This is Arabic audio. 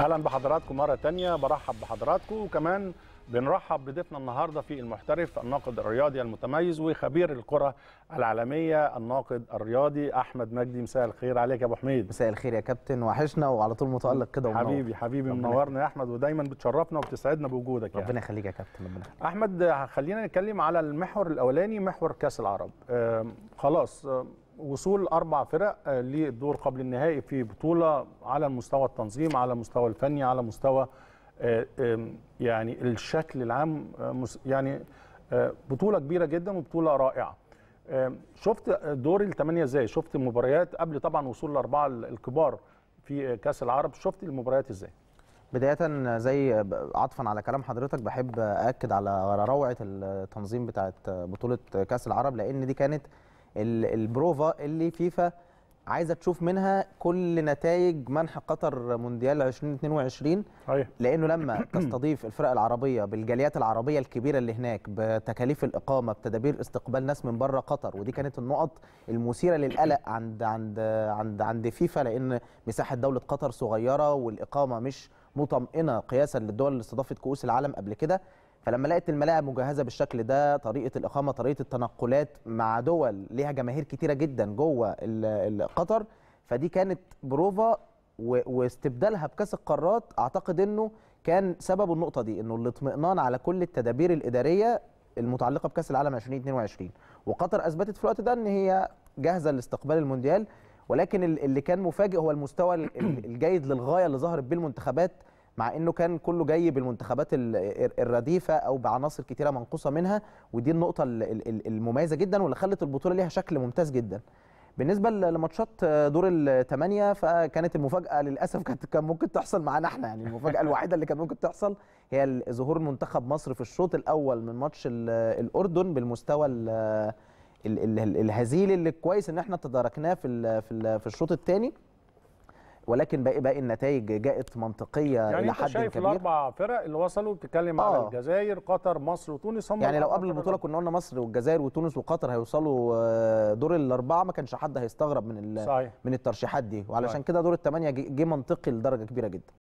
اهلا بحضراتكم مره تانية برحب بحضراتكم وكمان بنرحب بضيفنا النهارده في المحترف الناقد الرياضي المتميز وخبير الكره العالميه الناقد الرياضي احمد مجدي مساء الخير عليك يا ابو حميد مساء الخير يا كابتن وحشنا وعلى طول متالق كده حبيبي حبيبي منورنا يا احمد ودايما بتشرفنا وبتسعدنا بوجودك يعني. ربنا يخليك يا كابتن ربنا يخليك احمد خلينا نتكلم على المحور الاولاني محور كاس العرب خلاص وصول اربع فرق آه، للدور قبل النهائي في بطوله على المستوى التنظيم على المستوى الفني على مستوى آه، يعني الشكل العام آه، يعني بطوله كبيره جدا وبطوله رائعه شفت دور الثمانيه ازاي شفت المباريات قبل طبعا وصول الاربعه الكبار في كاس العرب شفت المباريات ازاي بداية زي عطفا على كلام حضرتك بحب أكد على روعة التنظيم بتاعة بطولة كأس العرب لأن دي كانت البروفا اللي فيفا عايزه تشوف منها كل نتائج منح قطر مونديال 2022 صحيح لانه لما تستضيف الفرق العربيه بالجاليات العربيه الكبيره اللي هناك بتكاليف الاقامه بتدابير استقبال ناس من بره قطر ودي كانت النقط المثيره للقلق عند عند عند عند فيفا لان مساحه دوله قطر صغيره والاقامه مش مطمئنه قياسا للدول اللي استضافت كؤوس العالم قبل كده فلما لقيت الملاعب مجهزه بالشكل ده طريقه الاقامه طريقه التنقلات مع دول ليها جماهير كتيره جدا جوه قطر فدي كانت بروفا واستبدالها بكاس القارات اعتقد انه كان سبب النقطه دي انه الاطمئنان على كل التدابير الاداريه المتعلقه بكاس العالم 2022 وقطر اثبتت في الوقت ده ان هي جاهزه لاستقبال المونديال ولكن اللي كان مفاجئ هو المستوى الجيد للغايه اللي ظهرت بيه المنتخبات مع انه كان كله جاي بالمنتخبات الرديفه او بعناصر كتيره منقوصه منها ودي النقطه المميزه جدا واللي خلت البطوله ليها شكل ممتاز جدا بالنسبه لماتشات دور الثمانيه فكانت المفاجاه للاسف كانت كان ممكن تحصل معانا احنا يعني المفاجاه الوحيده اللي كان ممكن تحصل هي ظهور منتخب مصر في الشوط الاول من ماتش الاردن بالمستوى الهزيل اللي كويس ان احنا تداركناه في في الشوط الثاني ولكن باقي باقي النتائج جاءت منطقيه يعني لحد انت شايف الاربع فرق اللي وصلوا بتتكلم آه. على الجزائر قطر مصر وتونس هم يعني لو قبل البطوله كنا قلنا مصر والجزائر وتونس وقطر هيوصلوا آه، دور الاربعه ما كانش حد هيستغرب من صحيح. من الترشيحات دي وعلشان كده دور الثمانيه جه منطقي لدرجه كبيره جدا